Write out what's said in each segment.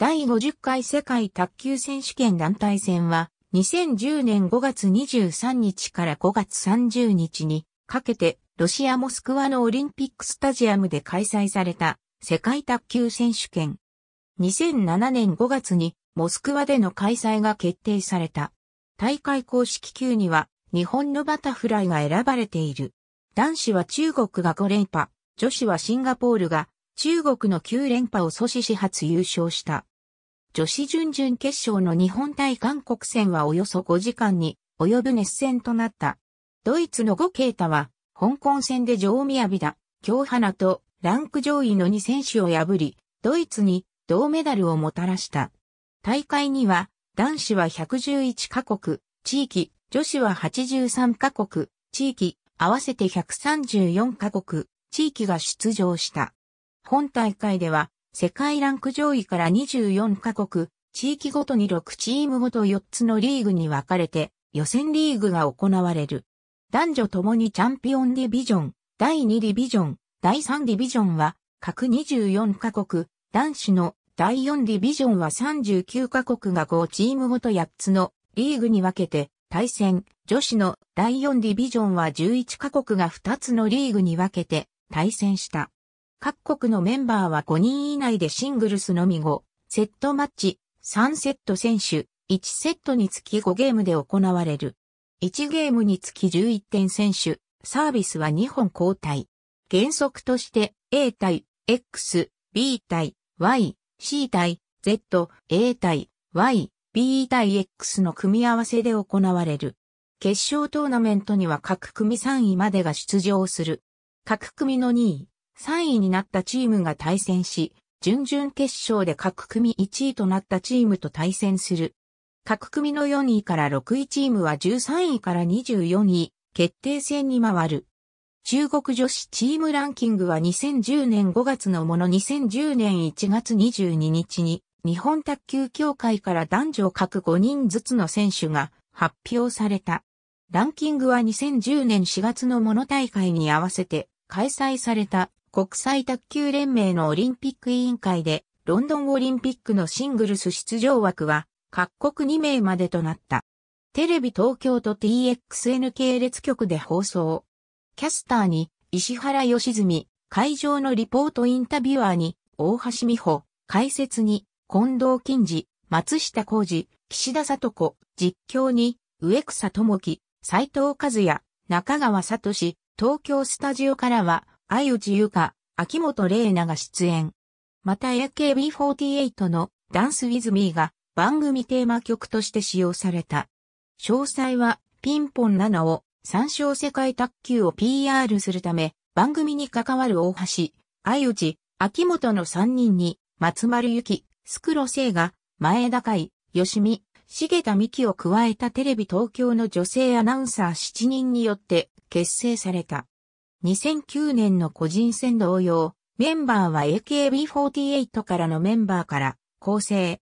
第50回世界卓球選手権団体戦は、2010年5月23日から5月30日にかけて、ロシア・モスクワのオリンピックスタジアムで開催された世界卓球選手権。2007年5月にモスクワでの開催が決定された。大会公式級には日本のバタフライが選ばれている。男子は中国が5連覇、女子はシンガポールが中国の9連覇を阻止し初優勝した。女子準々決勝の日本対韓国戦はおよそ5時間に及ぶ熱戦となった。ドイツの5ケータは、香港戦で上宮美だ、京花とランク上位の2選手を破り、ドイツに銅メダルをもたらした。大会には、男子は111カ国、地域、女子は83カ国、地域、合わせて134カ国、地域が出場した。本大会では、世界ランク上位から24カ国、地域ごとに6チームごと4つのリーグに分かれて、予選リーグが行われる。男女ともにチャンピオンディビジョン、第2ディビジョン、第3ディビジョンは各24カ国、男子の第4ディビジョンは39カ国が5チームごと8つのリーグに分けて対戦、女子の第4ディビジョンは11カ国が2つのリーグに分けて対戦した。各国のメンバーは5人以内でシングルスのみ後、セットマッチ、3セット選手、1セットにつき5ゲームで行われる。1ゲームにつき11点選手、サービスは2本交代。原則として A 対 X、B 対 Y、C 対 Z、A 対 Y、B 対 X の組み合わせで行われる。決勝トーナメントには各組3位までが出場する。各組の2位、3位になったチームが対戦し、準々決勝で各組1位となったチームと対戦する。各組の4位から6位チームは13位から24位、決定戦に回る。中国女子チームランキングは2010年5月のもの2010年1月22日に日本卓球協会から男女各5人ずつの選手が発表された。ランキングは2010年4月のモノ大会に合わせて開催された国際卓球連盟のオリンピック委員会で、ロンドンオリンピックのシングルス出場枠は、各国2名までとなった。テレビ東京と TXN 系列局で放送。キャスターに、石原良純、会場のリポートインタビュアーに、大橋美穂、解説に、近藤金次、松下浩二、岸田里子、実況に、植草智樹、斎藤和也、中川聡、東京スタジオからは、愛内優香、秋元玲奈が出演。また AKB48 のダンスウィズミーが番組テーマ曲として使用された。詳細はピンポン7を参照世界卓球を PR するため番組に関わる大橋、愛内、秋元の3人に松丸ゆき、スクロセイが前田海、吉見、重田美希を加えたテレビ東京の女性アナウンサー7人によって結成された。2009年の個人戦同様、メンバーは AKB48 からのメンバーから構成。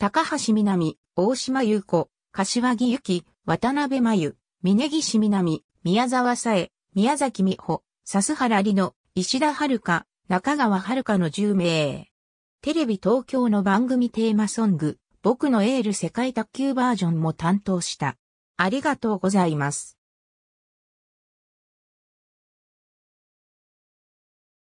高橋みなみ、大島優子、柏木由紀、渡辺真由、峯岸みなみ、宮沢さえ、宮崎美穂、笹原里乃、石田遥香、中川遥の10名。テレビ東京の番組テーマソング、僕のエール世界卓球バージョンも担当した。ありがとうございます。